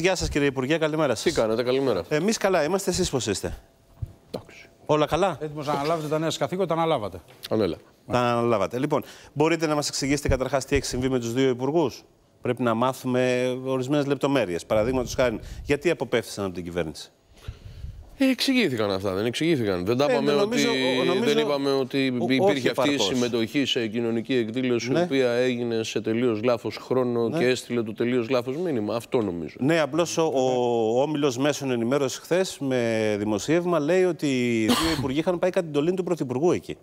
Γεια σας, κύριε Υπουργέ, καλημέρα σας. Τι κάνετε, καλημέρα. Εμείς καλά είμαστε, εσείς πώς είστε. Εντάξει. Όλα καλά. Έτοιμος να αναλάβετε τα νέα σας καθήκοντα, τα αναλάβατε. Ανέλα. Ναι, τα ναι. αναλάβατε. Λοιπόν, μπορείτε να μας εξηγήσετε καταρχάς τι έχει συμβεί με τους δύο υπουργούς. Πρέπει να μάθουμε ορισμένες λεπτομέρειες. Παραδείγματος χάρη, γιατί αποπέφθησαν από την κυβέρνηση. Ε, εξηγήθηκαν αυτά, δεν εξηγήθηκαν. Δεν ε, είπαμε, ότι, δεν είπαμε ότι υπήρχε αυτή η συμμετοχή σε κοινωνική εκδήλωση, η ναι. οποία έγινε σε τελείως λάθος χρόνο ναι. και έστειλε το τελείως λάθος μήνυμα. Αυτό νομίζω. Ναι, απλώς ο, ο όμιλος μέσων ενημέρωσης χθες με δημοσίευμα λέει ότι οι δύο υπουργοί είχαν πάει την τολή του Πρωθυπουργού εκεί.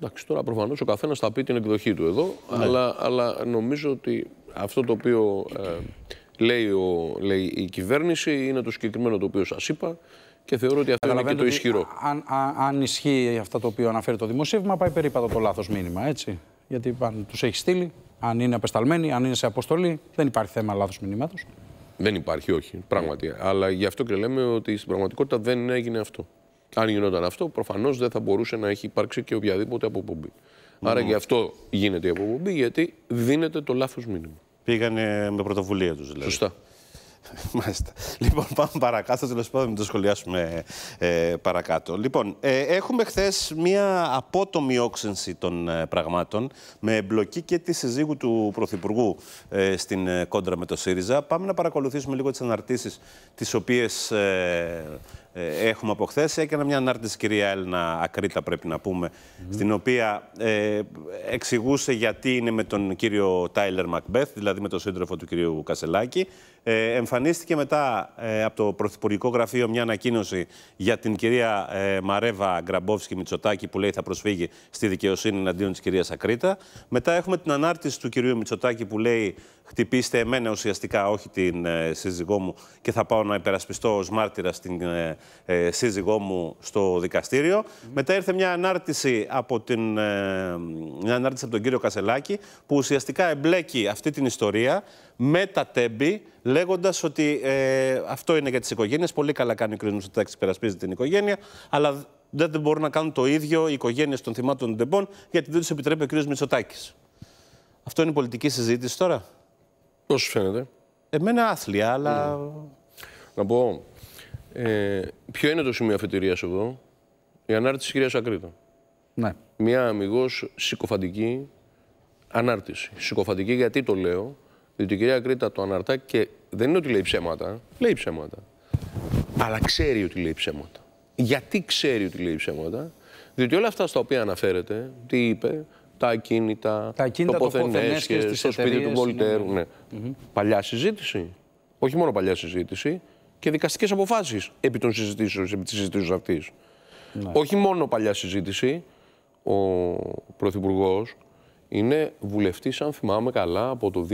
Εντάξει, τώρα προφανώς ο καθένας θα πει την εκδοχή του εδώ, ναι. αλλά, αλλά νομίζω ότι αυτό το οποίο ε, λέει, ο, λέει η κυβέρνηση είναι το συγκεκριμένο το οποίο σας είπα και θεωρώ ότι αυτό είναι και το ισχυρό. Αν, αν, ισχύει αυτό το οποίο αναφέρει το δημοσίευμα, πάει περίπατο το λάθος μήνυμα, έτσι. Γιατί αν τους έχει στείλει, αν είναι απεσταλμένοι, αν είναι σε αποστολή, δεν υπάρχει θέμα λάθος μηνύματος. Δεν υπάρχει, όχι, πράγματι. Αλλά γι' αυτό και λέμε ότι στην πραγματικότητα δεν έγινε αυτό. Αν γινόταν αυτό, προφανώς δεν θα μπορούσε να έχει υπάρξει και οποιαδήποτε αποπομπή. Mm. Άρα γι' αυτό γίνεται η αποπομπή, γιατί δίνεται το λάθος μήνυμα. Πήγανε με πρωτοβουλία τους δηλαδή. Σωστά. Μάλιστα. Λοιπόν, πάμε παρακάτω. Τέλο πάντων, το σχολιάσουμε ε, παρακάτω. Λοιπόν, ε, έχουμε χθες μία απότομη όξυνση των ε, πραγμάτων με εμπλοκή και της συζύγου του Πρωθυπουργού στην κόντρα με το ΣΥΡΙΖΑ. Πάμε να παρακολουθήσουμε λίγο τις αναρτήσεις τις οποίες έχουμε από χθες. Έκανα μια ανάρτηση, κυρία Έλληνα Ακρίτα, πρέπει να πούμε, στην οποία ε, εξηγούσε γιατί είναι με τον κύριο Τάιλερ Μακμπεθ, δηλαδή με τον σύντροφο του κυρίου Κασελάκη. Ε, εμφανίστηκε μετά ε, από το Πρωθυπουργικό Γραφείο μια ανακοίνωση για την κυρία ε, Μαρέβα Γκραμπόφσκι Μητσοτάκη που λέει θα προσφύγει στη δικαιοσύνη εναντίον της κυρίας Ακρίτα. Μετά έχουμε την ανάρτηση του κυρίου Μητσοτάκη που λέει χτυπήστε εμένα ουσιαστικά, όχι την ε, σύζυγό μου και θα πάω να υπερασπιστώ ως μάρτυρας στην σύζυγό μου στο δικαστήριο. Μετά ήρθε μια ανάρτηση από, την, μια ανάρτηση από τον κύριο Κασελάκη που ουσιαστικά εμπλέκει αυτή την ιστορία με τα τέμπη λέγοντας ότι ε, αυτό είναι για τις οικογένειες. Πολύ καλά κάνει ο κ. Μουσουτάκη, περασπίζεται υπερασπίζει την οικογένεια, αλλά δεν μπορούν να κάνουν το ίδιο οι οικογένειες των θυμάτων των τεμπών, γιατί δεν τους επιτρέπει ο κ. Μητσοτάκης. Αυτό είναι πολιτική συζήτηση τώρα. Πώς σου φαίνεται. Εμένα άθλια, αλλά. Mm. Να πω. Ε, ποιο είναι το σημείο αφετηρίας εδώ, η ανάρτηση της κυρίας Ακρίτου. Ναι. Μια αμυγός συκοφαντική ανάρτηση. Συκοφαντική γιατί το λέω, διότι η κυρία Κρήτα το αναρτά και δεν είναι ότι λέει ψέματα. Λέει ψέματα. Αλλά ξέρει ότι λέει ψέματα. Γιατί ξέρει ότι λέει ψέματα, Διότι όλα αυτά στα οποία αναφέρεται, τι είπε, τα ακίνητα, τα ακίνητα και στο σπίτι του Βολτέρου. Ναι. ναι. Παλιά συζήτηση. Όχι μόνο παλιά συζήτηση, και δικαστικές αποφάσεις επί των συζητήσεων, επί της συζήτησης αυτής. Ναι. Όχι μόνο παλιά συζήτηση, ο Πρωθυπουργός είναι βουλευτής, αν θυμάμαι καλά, από το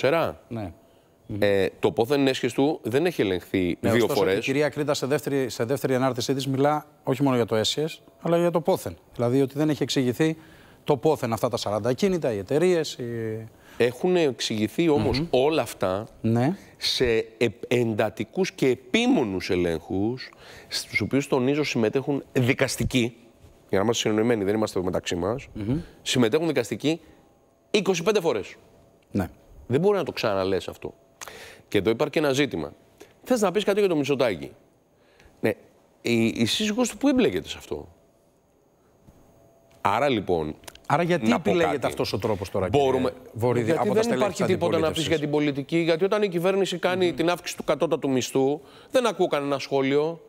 2004. Ναι. Ε, το πόθεν ενέσχεση του δεν έχει ελεγχθεί ναι, δύο φορέ. Η κυρία Κρήτα σε δεύτερη, σε δεύτερη ανάρτησή της μιλά όχι μόνο για το ΕΣΥΕΣ, αλλά για το πόθεν. Δηλαδή ότι δεν έχει εξηγηθεί το πόθεν αυτά τα 40 κίνητα, οι εταιρείες. Οι... Έχουν εξηγηθεί όμως όλα αυτά ναι. σε εντατικούς και επίμονους ελέγχους στους οποίους τονίζω συμμετέχουν δικαστικοί για να είμαστε συνεννοημένοι, δεν είμαστε μεταξύ μας, mm -hmm. συμμετέχουν δικαστικοί 25 φορές. Ναι. Δεν μπορεί να το ξαναλέ αυτό. Και εδώ υπάρχει και ένα ζήτημα. Θες να πεις κάτι για το Μητσοτάκι. Ναι, η, η σύζυγός του που εμπλέκεται σε αυτό. Άρα λοιπόν. Άρα γιατί επιλέγεται αυτός ο τρόπος τώρα, Μπορούμε... κύριε Βορύδη, γιατί από δεν υπάρχει τίποτα να πεις για την πολιτική, γιατί όταν η κυβέρνηση κάνει την αύξηση του κατώτατου μισθού, δεν ακούω κανένα σχόλιο.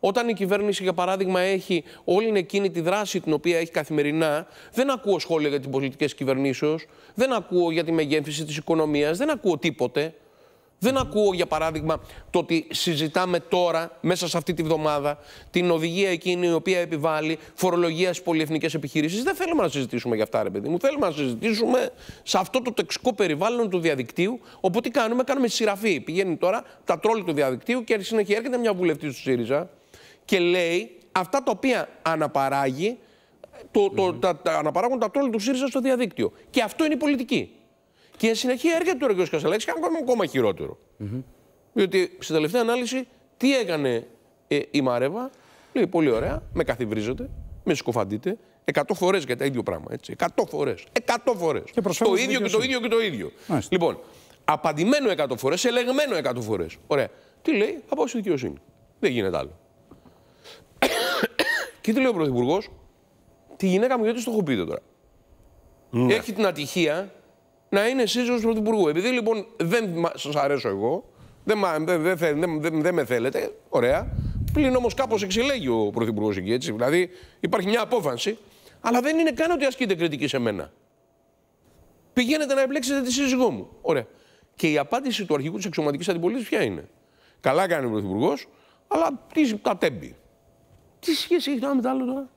Όταν η κυβέρνηση, για παράδειγμα, έχει όλη εκείνη τη δράση την οποία έχει καθημερινά, δεν ακούω σχόλια για τι πολιτικέ κυβερνήσεως, δεν ακούω για τη μεγέθυνση της οικονομίας, δεν ακούω τίποτε. Δεν ακούω, για παράδειγμα, το ότι συζητάμε τώρα, μέσα σε αυτή τη βδομάδα, την οδηγία εκείνη η οποία επιβάλλει φορολογία στις πολυεθνικές επιχειρήσεις. Δεν θέλουμε να συζητήσουμε για αυτά, ρε παιδί μου. Θέλουμε να συζητήσουμε σε αυτό το τεξικό περιβάλλον του διαδικτύου. Οπότε τι κάνουμε, κάνουμε σειραφή. Πηγαίνει τώρα τα τρόλια του διαδικτύου και συνέχεια έρχεται μια βουλευτή του ΣΥΡΙΖΑ και λέει αυτά τα οποία αναπαράγει, το, το, mm. τα, τα, αναπαράγουν τα τρόλια του ΣΥΡΙΖΑ στο διαδίκτυο. Και αυτό είναι η πολιτική. Και συνεχεία έρχεται ο Ρογιός Κασαλάκης και κάνει ακόμα χειρότερο. Mm -hmm. Διότι στην τελευταία ανάλυση τι έκανε ε, η Μάρεβα, λέει πολύ ωραία, με καθιβρίζονται, με σκοφαντείτε, Εκατό φορές για τα ίδιο πράγμα. Έτσι. 100 φορές. Εκατό φορές. Το ίδιο και το ίδιο και το ίδιο. Μάλιστα. Λοιπόν, απαντημένο εκατό φορές, ελεγμένο εκατό φορές. Ωραία. Τι λέει, θα πάω στη δικαιοσύνη. Δεν γίνεται άλλο. Και τι λέει ο Πρωθυπουργός, Τη γυναίκα μου, γιατί στο έχω πείτε τώρα. Ναι. Έχει την ατυχία να είναι σύζυγος του Πρωθυπουργού. Επειδή λοιπόν δεν σας αρέσω εγώ, δεν, δεν, δεν, δεν με θέλετε, ωραία. Πλην όμως κάπως εξελέγει ο Πρωθυπουργός εκεί, έτσι. Δηλαδή υπάρχει μια απόφαση, αλλά δεν είναι καν ότι ασκείται κριτική σε μένα. Πηγαίνετε να επιλέξετε τη σύζυγό μου. Ωραία. Και η απάντηση του αρχηγού της εξωματικής αντιπολίτευσης ποια είναι. Καλά κάνει ο Πρωθυπουργός, αλλά τις τα τι σχέση έχει το ένα μετάλλο τώρα.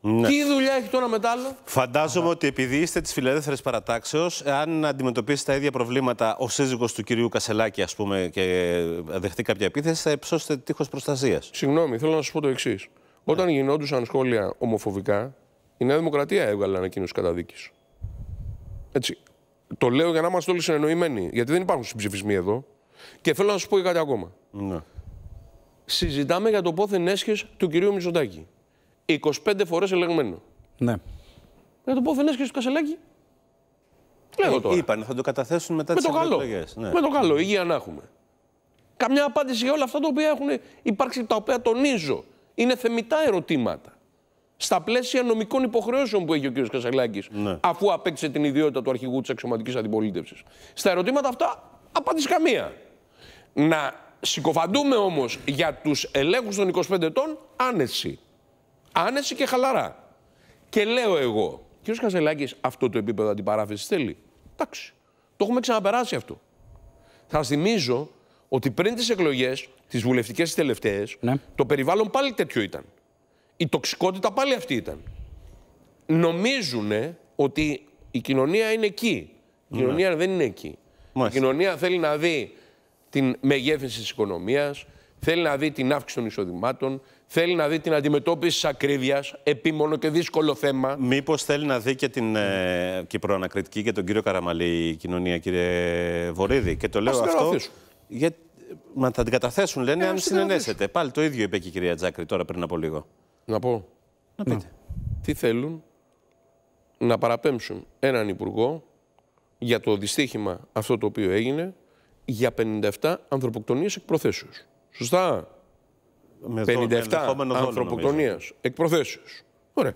Ναι. Τι δουλειά έχει τώρα μετάλλο. Φαντάζομαι ότι επειδή είστε της φιλελεύθερης παρατάξεως, αν αντιμετωπίσει τα ίδια προβλήματα ο σύζυγος του κυρίου Κασελάκη, ας πούμε, και δεχτεί κάποια επίθεση, θα υψώσετε τείχος προστασίας. Συγγνώμη, θέλω να σας πω το εξής. Όταν ναι. γινόντουσαν σχόλια ομοφοβικά, η Νέα Δημοκρατία έβγαλε ανακοίνωση καταδίκης. Έτσι. Το λέω για να είμαστε όλοι συνεννοημένοι, γιατί δεν υπάρχουν συμψηφισμοί εδώ. Και θέλω να σας πω κάτι ακόμα. Ναι συζητάμε για το πόθεν έσχες του κυρίου Μητσοτάκη. 25 φορές ελεγμένο. Ναι. Για το πόθεν έσχες του Κασελάκη. Λέω ε, τώρα. Είπαν, θα το καταθέσουν μετά με τις Ναι. Με το καλό, υγεία να έχουμε. Καμιά απάντηση για όλα αυτά τα οποία έχουν υπάρξει, τα οποία τονίζω. Είναι θεμητά ερωτήματα. Στα πλαίσια νομικών υποχρεώσεων που έχει ο κ. Κασελάκης, ναι. αφού απέκτησε την ιδιότητα του αρχηγού της αξιωματική αντιπολίτευσης. Στα ερωτήματα αυτά, απάντηση καμία. Να Συκοφαντούμε όμως για τους ελέγχους των 25 ετών άνεση. Άνεση και χαλαρά. Και λέω εγώ, κ. Κασελάκης αυτό το επίπεδο αντιπαράθεσης θέλει. Εντάξει, το έχουμε ξαναπεράσει αυτό. Θα θυμίζω ότι πριν τις εκλογές, τις βουλευτικές τελευταίες, ναι. το περιβάλλον πάλι τέτοιο ήταν. Η τοξικότητα πάλι αυτή ήταν. Νομίζουν ότι η κοινωνία είναι εκεί. Η ναι. κοινωνία δεν είναι εκεί. Η κοινωνία θέλει να δει την μεγέθυνση της οικονομίας, θέλει να δει την αύξηση των εισοδημάτων, θέλει να δει την αντιμετώπιση της ακρίβειας, επίμονο και δύσκολο θέμα. Μήπως θέλει να δει και την ε, Κυπροανακριτική και τον κύριο Καραμαλή η κοινωνία, κύριε Βορύδη. Και το λέω Ας αυτό. Για... Μα θα την καταθέσουν, λένε, ε, αν συνενέσετε. Πάλι το ίδιο είπε και η κυρία Τζάκρη τώρα πριν από λίγο. Να πω. Να πείτε. Τι θέλουν να παραπέμψουν έναν υπουργό για το δυστύχημα αυτό το οποίο έγινε για 57 ανθρωποκτονίε εκ προθέσεως. Σωστά. Με 57 ανθρωποκτονίες εκ προθέσεως. Ωραία.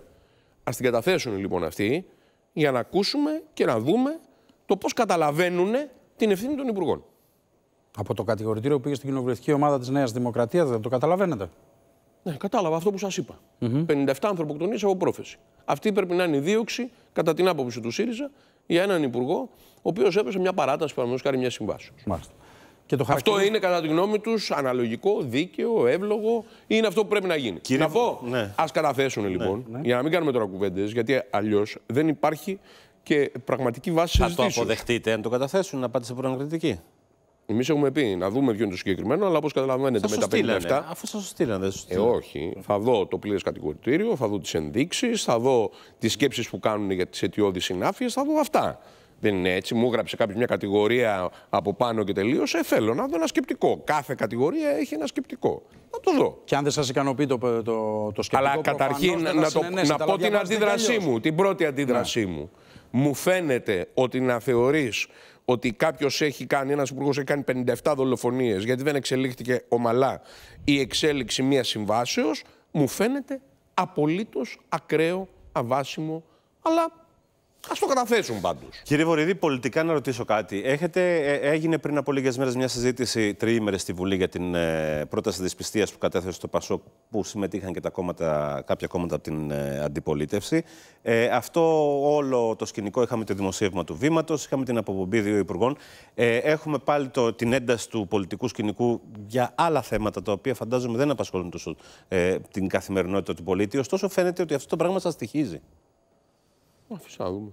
Ας την καταθέσουν λοιπόν αυτοί για να ακούσουμε και να δούμε το πώς καταλαβαίνουν την ευθύνη των Υπουργών. Από το κατηγορητήριο που πήγε στην κοινοβουλευτική ομάδα της Νέας Δημοκρατίας, δεν το καταλαβαίνετε. Ναι, κατάλαβα αυτό που σας είπα. 57 ανθρωποκτονίες από πρόθεση. Αυτή πρέπει να είναι η δίωξη, κατά την άποψη του ΣΥΡΙΖΑ, για έναν Υπουργό ο οποίος έπεσε μια παράταση παραδείγματος χάρη μια συμβάσεως. Και Αυτό είναι κατά τη γνώμη τους αναλογικό, δίκαιο, εύλογο. Είναι αυτό που πρέπει να γίνει. Κύριε... Να πω, ναι. ας καταθέσουν λοιπόν, ναι, ναι. για να μην κάνουμε τώρα κουβέντες, γιατί αλλιώς δεν υπάρχει και πραγματική βάση Θα το αποδεχτείτε αν το καταθέσουν, να πάτε σε προανακριτική. Εμείς έχουμε πει να δούμε ποιο είναι το συγκεκριμένο, αλλά όπως καταλαβαίνετε με τα 57. Αφού σας το στείλανε, δεν Ε, όχι. Θα δω το πλήρες κατηγορητήριο, θα δω τις ενδείξεις, θα δω τις σκέψεις που κάνουν για τις αιτιώδεις συνάφειες, θα δω αυτά. Δεν είναι έτσι. Μου έγραψε κάποιος μια κατηγορία από πάνω και τελείωσε. Θέλω να δω ένα σκεπτικό. Κάθε κατηγορία έχει ένα σκεπτικό. Να το δω. Και αν δεν σας ικανοποιεί το, το, το σκεπτικό. Αλλά καταρχήν να, το, να πω την αντίδρασή μου, την πρώτη ναι. αντίδρασή μου. Μου φαίνεται ότι να θεωρείς ότι κάποιος έχει κάνει, ένας υπουργός έχει κάνει 57 δολοφονίες γιατί δεν εξελίχθηκε ομαλά η εξέλιξη μιας συμβάσεως, μου φαίνεται απολύτως ακραίο, αβάσιμο, αλλά Ας το καταθέσουν πάντως. Κύριε Βορειδή, πολιτικά να ρωτήσω κάτι. Έχετε, ε, έγινε πριν από λίγες μέρες μια συζήτηση τριήμερη στη Βουλή για την ε, πρόταση δυσπιστίας που κατέθεσε το Πασόκ, που συμμετείχαν και τα κόμματα, κάποια κόμματα από την ε, αντιπολίτευση. Ε, αυτό όλο το σκηνικό είχαμε το δημοσίευμα του βήματος, είχαμε την αποπομπή δύο υπουργών. Ε, έχουμε πάλι το, την ένταση του πολιτικού σκηνικού για άλλα θέματα τα οποία φαντάζομαι δεν απασχολούν τόσο ε, την καθημερινότητα του πολίτη. Ωστόσο, φαίνεται ότι αυτό το πράγμα σας στοιχίζει. Αφήστε να δούμε.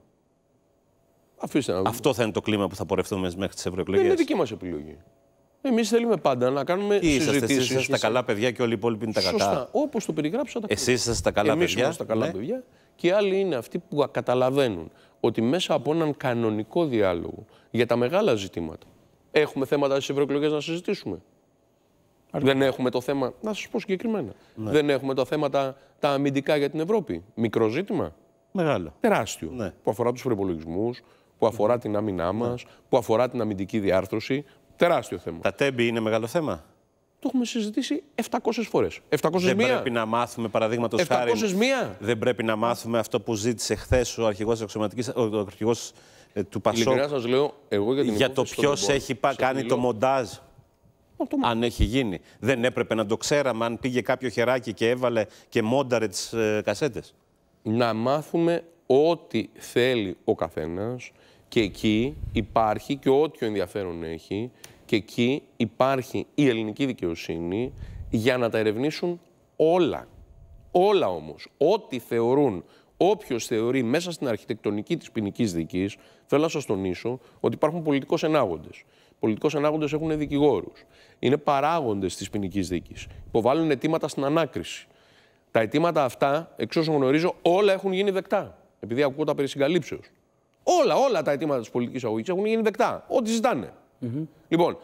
Αφήστε να Αυτό θα είναι το κλίμα που θα πορευτούμε μέχρι τις ευρωεκλογέ. Δεν είναι δική μας επιλογή. Εμείς θέλουμε πάντα να κάνουμε συζητήσεις. Εσείς είσαστε τα καλά παιδιά και όλοι οι υπόλοιποι είναι τα κατά. Όπως το περιγράψα, τα Εσείς είσαστε τα καλά Εμείς παιδιά. τα καλά ναι. παιδιά. Και άλλοι είναι αυτοί που καταλαβαίνουν ότι μέσα από έναν κανονικό διάλογο για τα μεγάλα ζητήματα έχουμε θέματα στις ευρωεκλογές να συζητήσουμε. Δεν έχουμε το θέμα. Να σας πω συγκεκριμένα. Ναι. Δεν έχουμε τα θέματα τα αμυντικά για την Ευρώπη. Μικρό ζήτημα. Μεγάλο. Τεράστιο. Ναι. Που αφορά τους προπολογισμού, που αφορά την άμυνά ναι. μας, που αφορά την αμυντική διάρθρωση. Τεράστιο θέμα. Τα τέμπη είναι μεγάλο θέμα. Το έχουμε συζητήσει 700 φορές. 700 Δεν πρέπει να μάθουμε, παραδείγματος χάρη. 700 μία. Δεν πρέπει να μάθουμε αυτό που ζήτησε χθες ο αρχηγός ο αρχηγός ε, του Πασόκ. σας λέω, εγώ για Για το ποιο έχει πά, κάνει το μοντάζ. Αν έχει γίνει. Δεν έπρεπε να το ξέραμε αν πήγε κάποιο χεράκι και έβαλε και μόνταρε τις ε, κασέτες να μάθουμε ό,τι θέλει ο καθένας και εκεί υπάρχει και ό,τι ενδιαφέρον έχει και εκεί υπάρχει η ελληνική δικαιοσύνη για να τα ερευνήσουν όλα. Όλα όμως, ό,τι θεωρούν, όποιος θεωρεί μέσα στην αρχιτεκτονική της ποινικής δικής, θέλω να σας τονίσω ότι υπάρχουν πολιτικώς ενάγοντες. Πολιτικός ενάγοντες έχουν δικηγόρους. Είναι παράγοντες της ποινικής δίκης. Υποβάλλουν αιτήματα στην ανάκριση. Τα αιτήματα αυτά, εξ όσων γνωρίζω, όλα έχουν γίνει δεκτά. Επειδή ακούω τα περί συγκαλύψεως. Όλα, όλα τα αιτήματα της πολιτικής αγωγής έχουν γίνει δεκτά. Ό,τι ζητάνε. Mm -hmm. Λοιπόν,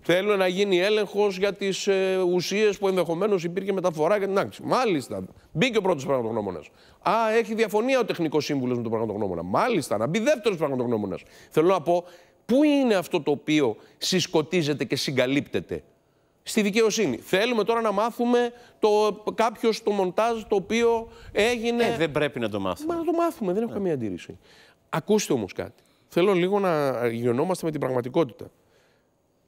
θέλουν να γίνει έλεγχος για τις ε, ουσίες που ενδεχομένως υπήρχε μεταφορά για την Μάλιστα. Μπήκε ο πρώτος πραγματογνώμονας. Α, έχει διαφωνία ο τεχνικός σύμβουλος με τον πραγματογνώμονα. Μάλιστα. Να μπει δεύτερος πραγματογνώμονας. Θέλω να πω, πού είναι αυτό το οποίο συσκοτίζεται και συγκαλύπτεται στη δικαιοσύνη. Θέλουμε τώρα να μάθουμε το, κάποιος το μοντάζ το οποίο έγινε. Ε, δεν πρέπει να το μάθουμε. Μα να το μάθουμε, δεν έχω ε. καμία αντίρρηση. Ακούστε όμως κάτι. Θέλω λίγο να γινόμαστε με την πραγματικότητα.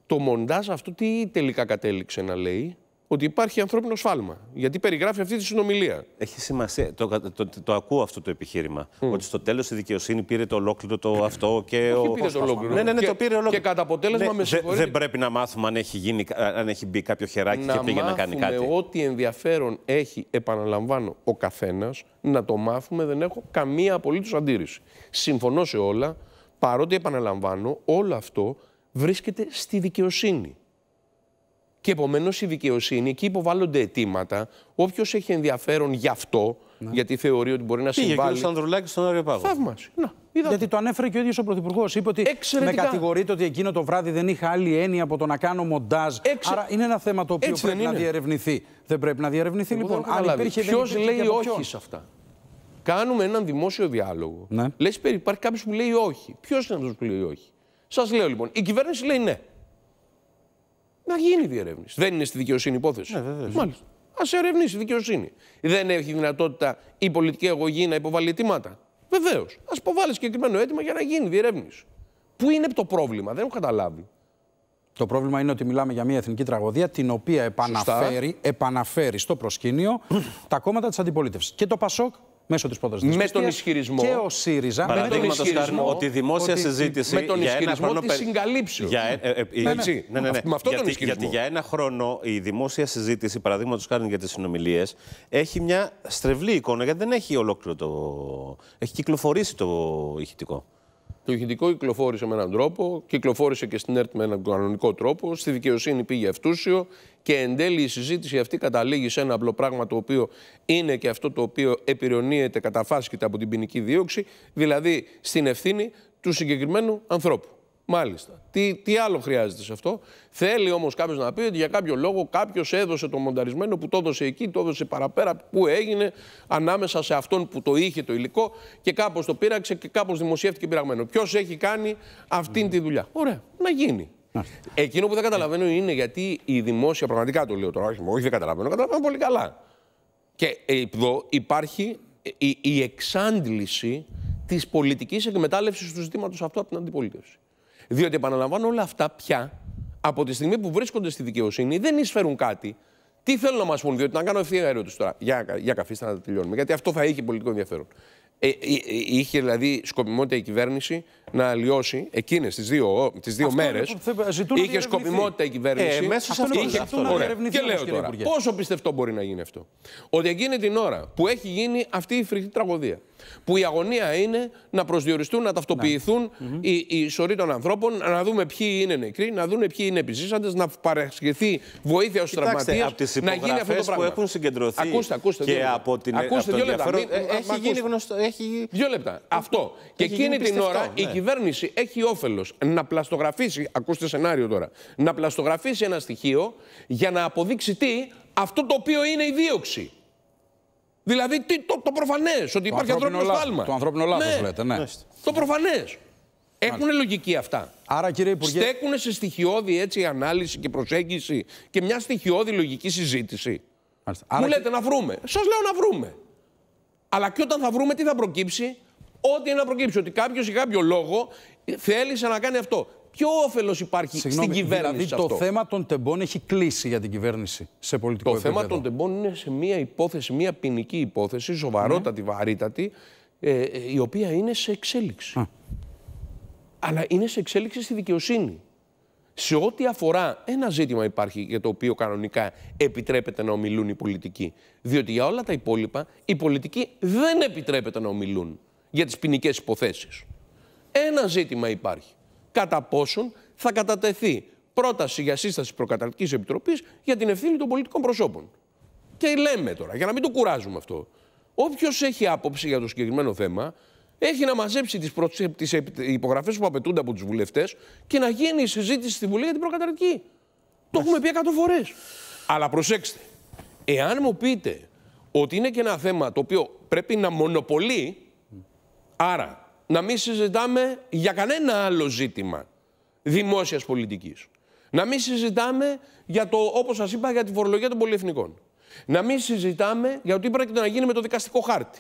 Το μοντάζ αυτό τι τελικά κατέληξε να λέει, ότι υπάρχει ανθρώπινο σφάλμα. Γιατί περιγράφει αυτή τη συνομιλία. Έχει σημασία. Το, το, το, ακούω αυτό το επιχείρημα. Ότι στο τέλος η δικαιοσύνη πήρε το ολόκληρο το αυτό και. Όχι, ο... πήρε το ολόκληρο. Ναι, ναι, ναι, και, το πήρε ολόκληρο. Και κατά αποτέλεσμα ναι, με συγχωρείτε. Δεν πρέπει να μάθουμε αν έχει, γίνει, αν έχει μπει κάποιο χεράκι και πήγε να κάνει κάτι. Ό,τι ενδιαφέρον έχει, επαναλαμβάνω, ο καθένας, να το μάθουμε. Δεν έχω καμία απολύτως αντίρρηση. Συμφωνώ σε όλα. Παρότι επαναλαμβάνω, όλο αυτό βρίσκεται στη δικαιοσύνη. Και επομένως η δικαιοσύνη, εκεί υποβάλλονται αιτήματα. Όποιος έχει ενδιαφέρον γι' αυτό, ναι. γιατί θεωρεί ότι μπορεί να συμβάλλει. Πήγε ο Σανδρουλάκη στον Άγιο Πάγο. Θαύμαση. γιατί το. ανέφερε και ο ίδιος ο Πρωθυπουργός. Είπε ότι Εξαιρετικά. με κατηγορείτε ότι εκείνο το βράδυ δεν είχα άλλη έννοια από το να κάνω μοντάζ. Άρα είναι ένα θέμα το οποίο πρέπει να διερευνηθεί. Δεν πρέπει να διερευνηθεί Εγώ λοιπόν. Αλλά Ποιο λέει όχι σε αυτά. Κάνουμε έναν δημόσιο διάλογο. Ναι. Λες, υπάρχει κάποιος που λέει όχι. Ποιος είναι αυτός που λέει όχι. Σας λέω λοιπόν, η κυβέρνηση λέει ναι να γίνει διερεύνηση. Δεν είναι στη δικαιοσύνη υπόθεση. Ναι, βέβαια. Μάλιστα. Ας ερευνήσει η δικαιοσύνη. Δεν έχει δυνατότητα η πολιτική αγωγή να υποβάλει αιτήματα. Βεβαίως. Ας υποβάλει συγκεκριμένο αίτημα για να γίνει διερεύνηση. Πού είναι το πρόβλημα, δεν έχω καταλάβει. Το πρόβλημα είναι ότι μιλάμε για μια εθνική τραγωδία την οποία επαναφέρει, επαναφέρει στο προσκήνιο τα κόμματα της αντιπολίτευσης. Και το Πασόκ μέσω της Με τον ισχυρισμό. Και ο ΣΥΡΙΖΑ. τον ισχυρισμό ότι η δημόσια συζήτηση. Με τον για ισχυρισμό χρόνο... Για... Ε- ε- ε- ναι, ναι. Ναι, με αυτό τον ισχυρισμό. Γιατί για ένα χρόνο η δημόσια συζήτηση, παραδείγματος χάρη για τις συνομιλίες, έχει μια στρεβλή εικόνα γιατί δεν έχει ολόκληρο το. Έχει κυκλοφορήσει το ηχητικό. Το ηχητικό κυκλοφόρησε με έναν τρόπο, κυκλοφόρησε και στην ΕΡΤ με έναν κανονικό τρόπο, στη δικαιοσύνη πήγε αυτούσιο και εν τέλει η συζήτηση αυτή καταλήγει σε ένα απλό πράγμα το οποίο είναι και αυτό το οποίο επιρρονίεται καταφάσκητα από την ποινική δίωξη, δηλαδή στην ευθύνη του συγκεκριμένου ανθρώπου. Μάλιστα. Τι, τι άλλο χρειάζεται σε αυτό. Θέλει όμως κάποιος να πει ότι για κάποιο λόγο κάποιος έδωσε το μονταρισμένο που το έδωσε εκεί, το έδωσε παραπέρα, που έγινε ανάμεσα σε αυτόν που το είχε το υλικό και κάπως το πείραξε και κάπως δημοσιεύτηκε πειραγμένο. Ποιος έχει κάνει αυτήν τη δουλειά. Ωραία, να γίνει. Εκείνο που δεν καταλαβαίνω είναι γιατί η δημόσια, πραγματικά το λέω τώρα, όχι δεν καταλαβαίνω, καταλαβαίνω πολύ καλά. Και ε, εδώ υπάρχει ε, η, η εξάντληση της πολιτικής εκμετάλλευσης του ζήτηματο αυτού από την αντιπολίτευση. Διότι επαναλαμβάνω όλα αυτά πια από τη στιγμή που βρίσκονται στη δικαιοσύνη δεν εισφέρουν κάτι. Τι θέλουν να μας πούν, διότι να κάνω ευθεία ερώτηση τώρα. Για, για καθίστε να τα τελειώνουμε, γιατί αυτό θα είχε πολιτικό ενδιαφέρον. Ε, ε, ε, είχε δηλαδή σκοπιμότητα η κυβέρνηση να αλλοιώσει εκείνες τις δύο, τις δύο μέρε. Είχε σκοπιμότητα η κυβέρνηση. Ε, μέσα σε αυτό είχε, αυτό, να ωραία. Και λέω τώρα, πόσο πιστευτό μπορεί να γίνει αυτό. Ότι εκείνη την ώρα που έχει γίνει αυτή η φρικτή τραγωδία, που η αγωνία είναι να προσδιοριστούν, να ταυτοποιηθούν ναι. οι Οι, σωρή των ανθρώπων, να δούμε ποιοι είναι νεκροί, να δούμε ποιοι είναι επιζήσαντες, να παρασχεθεί βοήθεια στους τραυματίε. Να γίνει αυτό το πράγμα. που έχουν συγκεντρωθεί. Ακούστε, ακούστε. Και δύο από την Ακούστε, δύο λεπτά. έχει γίνει γνωστό. Έχει... Δύο λεπτά. Αυτό. Και εκείνη την ώρα η ναι. κυβέρνηση έχει όφελος να πλαστογραφήσει. Ακούστε σενάριο τώρα. Να πλαστογραφήσει ένα στοιχείο για να αποδείξει τι αυτό το οποίο είναι η δίωξη. Δηλαδή τι, το, το προφανές, ότι υπάρχει ανθρώπινο σφάλμα. Το ανθρώπινο λάθος, ναι. λέτε, ναι. Το προφανές. Έχουν λογική αυτά. Άρα, κύριε Υπουργέ. Στέκουν σε στοιχειώδη έτσι ανάλυση και προσέγγιση και μια στοιχειώδη λογική συζήτηση. Μου λέτε να βρούμε. Σας λέω να βρούμε. Αλλά και όταν θα βρούμε, τι θα προκύψει. Ό,τι είναι να προκύψει. Ότι κάποιος ή κάποιο λόγο θέλησε να κάνει αυτό ποιο όφελος υπάρχει στην κυβέρνηση. Δηλαδή, το θέμα των τεμπών έχει κλείσει για την κυβέρνηση σε πολιτικό επίπεδο. Το θέμα των τεμπών είναι σε μια υπόθεση, μια ποινική υπόθεση, σοβαρότατη, ναι. βαρύτατη, ε, ε, η οποία είναι σε εξέλιξη. Αλλά είναι σε εξέλιξη στη δικαιοσύνη. Σε ό,τι αφορά ένα ζήτημα υπάρχει για το οποίο κανονικά επιτρέπεται να ομιλούν οι πολιτικοί. Διότι για όλα τα υπόλοιπα οι πολιτικοί δεν επιτρέπεται να ομιλούν για τις ποινικές υποθέσεις. Ένα ζήτημα υπάρχει κατά πόσον θα κατατεθεί πρόταση για σύσταση προκαταρκτική επιτροπής για την ευθύνη των πολιτικών προσώπων. Και λέμε τώρα, για να μην το κουράζουμε αυτό. Όποιος έχει άποψη για το συγκεκριμένο θέμα, έχει να μαζέψει τις υπογραφές που απαιτούνται από τους βουλευτές και να γίνει η συζήτηση στη Βουλή για την προκαταρκτική. Το έχουμε πει 100 φορές. Αλλά προσέξτε, εάν μου πείτε ότι είναι και ένα θέμα το οποίο πρέπει να μονοπολεί, άρα να μην συζητάμε για κανένα άλλο ζήτημα δημόσιας πολιτικής. Να μην συζητάμε για το, όπως σας είπα, για τη φορολογία των πολυεθνικών. Να μην συζητάμε για το τι πρόκειται να γίνει με το δικαστικό χάρτη.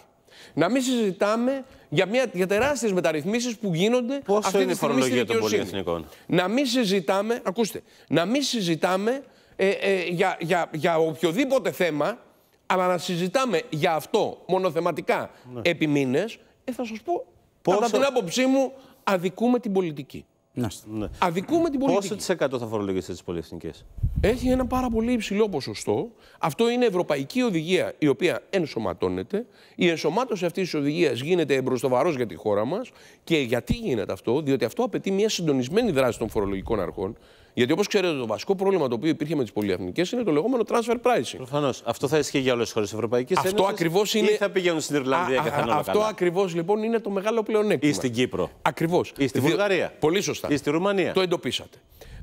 Να μην συζητάμε για, μια, για τεράστιες μεταρρυθμίσεις που γίνονται Πόσο αυτή είναι τη φορολογία των Να μην συζητάμε, ακούστε, να μην συζητάμε ε, ε, για, για, για οποιοδήποτε θέμα, αλλά να συζητάμε για αυτό μονοθεματικά ναι. επί μήνες, ε, θα σας πω Πόσο... Κατά την άποψή μου, αδικούμε την πολιτική. Ναι. Αδικούμε την πολιτική. Πόσο τη εκατό θα φορολογήσετε τι πολυεθνικές, Έχει ένα πάρα πολύ υψηλό ποσοστό. Αυτό είναι ευρωπαϊκή οδηγία η οποία ενσωματώνεται. Η ενσωμάτωση αυτής της οδηγίας γίνεται εμπροστοβαρός για τη χώρα μας. Και γιατί γίνεται αυτό, Διότι αυτό απαιτεί μια συντονισμένη δράση των φορολογικών αρχών. Γιατί όπως ξέρετε, το βασικό πρόβλημα το οποίο υπήρχε με τις πολυεθνικές είναι το λεγόμενο transfer pricing. Προφανώς. Αυτό θα ισχύει για όλες τις χώρες της Ευρωπαϊκής Ένωση. Αυτό ακριβώ είναι. Ή θα πηγαίνουν στην Ιρλανδία και θα είναι Αυτό ακριβώς λοιπόν είναι το μεγάλο πλεονέκτημα. Ή στην Κύπρο. Ακριβώς. Ή στη Βουλγαρία. Πολύ σωστά. Ή στη Ρουμανία. Το εντοπίσατε.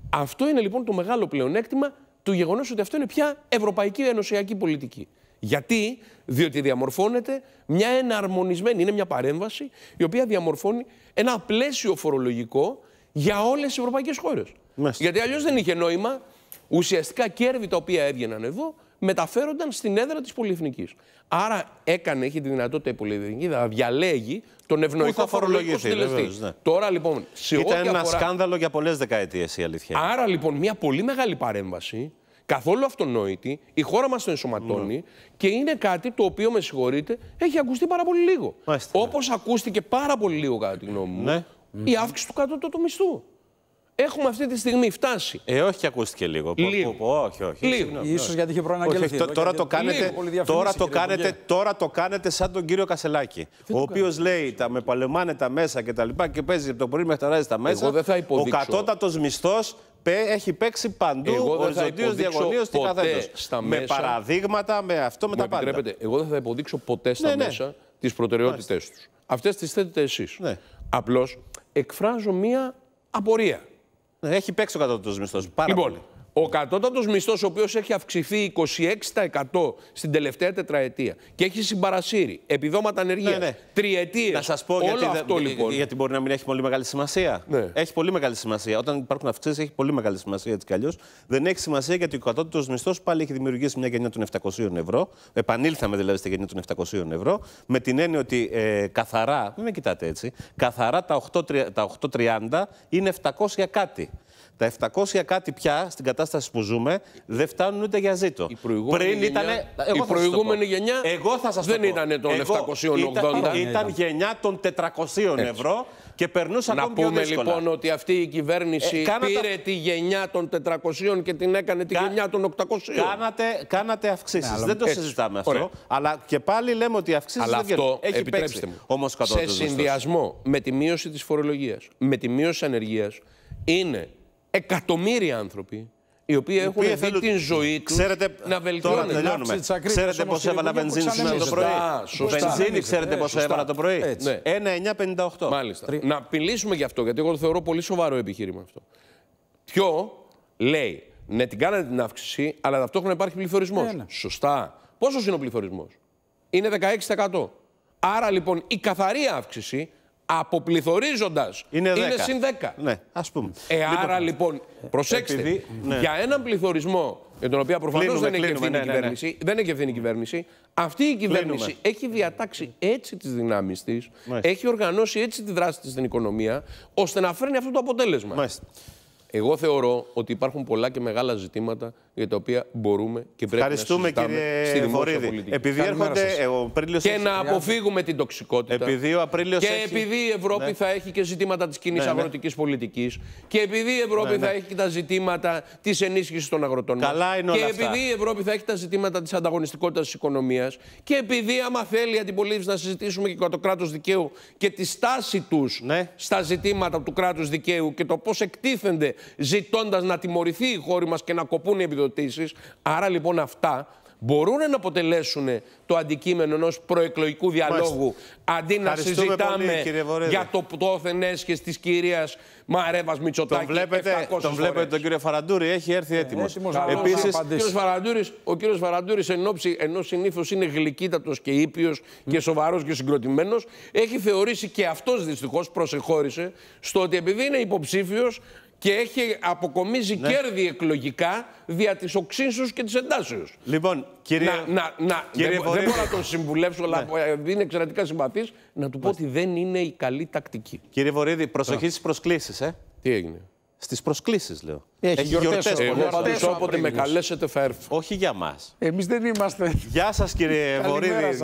Αυτό είναι λοιπόν το μεγάλο πλεονέκτημα του γεγονός ότι αυτό είναι πια ευρωπαϊκή ενωσιακή πολιτική. Γιατί, διότι διαμορφώνεται μια εναρμονισμένη, είναι μια παρέμβαση η οποία διαμορφώνει ένα πλαίσιο φορολογικό για όλες τις ευρωπαϊκές χώρες. Γιατί αλλιώς δεν είχε νόημα. Ουσιαστικά κέρδη τα οποία έβγαιναν εδώ μεταφέρονταν στην έδρα της πολυεθνικής. Άρα έκανε, έχει τη δυνατότητα η πολυεθνική να διαλέγει τον ευνοϊκό φορολογικό Ναι. Τώρα λοιπόν. Σε Ήταν ένα σκάνδαλο για πολλές δεκαετίες η αλήθεια. Άρα λοιπόν μια πολύ μεγάλη παρέμβαση, καθόλου αυτονόητη, η χώρα μας το ενσωματώνει ναι. και είναι κάτι το οποίο, με συγχωρείτε, έχει ακουστεί πάρα πολύ λίγο. Ναι. Όπως ακούστηκε πάρα πολύ λίγο, κατά τη γνώμη μου, ναι. η αύξηση του κατώτατου μισθού έχουμε αυτή τη στιγμή φτάσει. Ε, όχι, ακούστηκε λίγο. λίγο. όχι, όχι. Λίγο. Ίσως γιατί είχε προαναγγελθεί. Όχι, τώρα, το κάνετε, τώρα, το κάνετε, τώρα το κάνετε σαν τον κύριο Κασελάκη. ο οποίος λέει τα με παλεμάνε τα μέσα και τα λοιπά και παίζει από το πρωί μέχρι τα τα μέσα. Εγώ θα υποδείξω. Ο κατώτατος μισθός έχει παίξει παντού οριζοντίω διαγωνίω στην καθένα. Με παραδείγματα, με αυτό, με τα πάντα. Εγώ δεν θα υποδείξω ποτέ στα ναι, ναι. μέσα τις προτεραιότητές τους. Αυτές τις θέτετε εσείς. Ναι. Απλώς εκφράζω μία απορία. Έχει παίξει ο κατώτατος μισθός. Πάρα λοιπόν, πολύ. Ο κατώτατος μισθός, ο οποίος έχει αυξηθεί 26% στην τελευταία τετραετία και έχει συμπαρασύρει επιδόματα ανεργίας, ναι, ναι. να σας πω, γιατί, αυτό λοιπόν. Γιατί μπορεί να μην έχει πολύ μεγάλη σημασία. Ναι. Έχει πολύ μεγάλη σημασία. Όταν υπάρχουν αυξήσεις έχει πολύ μεγάλη σημασία έτσι κι αλλιώς. Δεν έχει σημασία γιατί ο κατώτατος μισθός πάλι έχει δημιουργήσει μια γενιά των 700 ευρώ. Επανήλθαμε δηλαδή στη γενιά των 700 ευρώ με την έννοια ότι ε, καθαρά, μην με κοιτάτε έτσι, καθαρά τα 8.30 είναι 700 κάτι. Τα 700 κάτι πια στην κατάσταση που ζούμε δεν φτάνουν ούτε για ζήτο. Η προηγούμενη Πριν γενιά, εγώ η προηγούμενη γενιά εγώ θα σας δεν ήταν των 780. Ήταν, ήταν ναι, ναι. γενιά των 400 ευρώ και περνούσαν ακόμη πιο δύσκολα. Να πούμε λοιπόν ότι αυτή η κυβέρνηση ε, πήρε τη γενιά των 400 και την έκανε τη γενιά των 800. Κάνατε, κάνατε αυξήσεις. Ναι, δεν το έτσι. συζητάμε αυτό. Αλλά και πάλι λέμε ότι αυξήσεις δεν αυτό, Έχει επιτρέψτε μου, σε συνδυασμό με τη μείωση της φορολογίας, με τη μείωση ανεργίας, είναι εκατομμύρια άνθρωποι οι οποίοι έχουν δει θέλουν... την ζωή τους ξέρετε, να βελτιώνουν Τώρα τελειώνουμε. Ξέρετε πόσο έβαλα, βενζίνη σήμερα το πρωί. Βενζίνη, ναι, ξέρετε πώς έβαλα το πρωί. 1,958. Ναι. Μάλιστα. Να μιλήσουμε γι' αυτό, γιατί εγώ το θεωρώ πολύ σοβαρό επιχείρημα αυτό. Ποιο λέει, ναι, την κάνατε την αύξηση, αλλά ταυτόχρονα υπάρχει πληθωρισμός. Ναι, σωστά. Πόσος είναι ο πληθωρισμός, Είναι 16%. Άρα λοιπόν η καθαρή αύξηση αποπληθωρίζοντας είναι, 10. είναι συν 10. Ναι, ας πούμε. Ε, άρα λοιπόν, λοιπόν προσέξτε, ναι. για έναν πληθωρισμό για τον οποίο προφανώς δεν έχει ευθύνη η ναι, ναι, κυβέρνηση. Δεν έχει ευθύνη η κυβέρνηση. Αυτή η κυβέρνηση έχει διατάξει έτσι τις δυνάμεις της, έχει οργανώσει έτσι τη δράση της στην οικονομία, ώστε να φέρνει αυτό το αποτέλεσμα. Μάλιστα. Εγώ θεωρώ ότι υπάρχουν πολλά και μεγάλα ζητήματα για τα οποία μπορούμε και πρέπει να συζητάμε στη δημόσια πολιτική. Επειδή έρχονται, ο Απρίλιος και να αποφύγουμε την τοξικότητα. και επειδή η Ευρώπη ναι. θα έχει και ζητήματα της κοινής ναι, ναι, αγροτικής πολιτικής και επειδή η Ευρώπη ναι, θα έχει και τα ζητήματα της ενίσχυσης των αγροτών Καλά είναι και επειδή η Ευρώπη θα έχει τα ζητήματα της ανταγωνιστικότητας της οικονομίας και επειδή άμα θέλει η αντιπολίτευση να συζητήσουμε και το κράτος δικαίου και τη στάση τους στα ζητήματα του κράτους δικαίου και το πώς εκτίθενται ζητώντας να τιμωρηθεί η χώρα μας και να κοπούν οι επιδοτήσεις. Άρα λοιπόν αυτά μπορούν να αποτελέσουν το αντικείμενο ενός προεκλογικού διαλόγου αντί να συζητάμε για το πτώθεν έσχεση της κυρίας Μαρέβας Μητσοτάκη. Τον βλέπετε, τον βλέπετε τον κύριο Φαραντούρη, έχει έρθει ε, έτοιμος. Επίση, ο κύριος Φαραντούρης εν ώψη ενός συνήθως είναι γλυκύτατος και ήπιος και σοβαρός και συγκροτημένος, έχει θεωρήσει και αυτός δυστυχώς προσεχώρησε στο ότι επειδή είναι υποψήφιος, και έχει αποκομίζει ναι. κέρδη εκλογικά δια της οξύνσεως και της εντάσεω. Λοιπόν, κύριε. Να, να, να δεν, μπορώ να τον συμβουλεύσω, αλλά ναι. είναι εξαιρετικά συμπαθής, να του πω ότι δεν είναι η καλή τακτική. Κύριε Βορύδη, προσοχή στις προσκλήσεις, ε. Τι έγινε. Στις προσκλήσεις, λέω. Έχει, Έχει γιορτές. όποτε με καλέσετε θα Όχι για μας. Εμείς δεν είμαστε. Γεια σας, κύριε Βορύδη.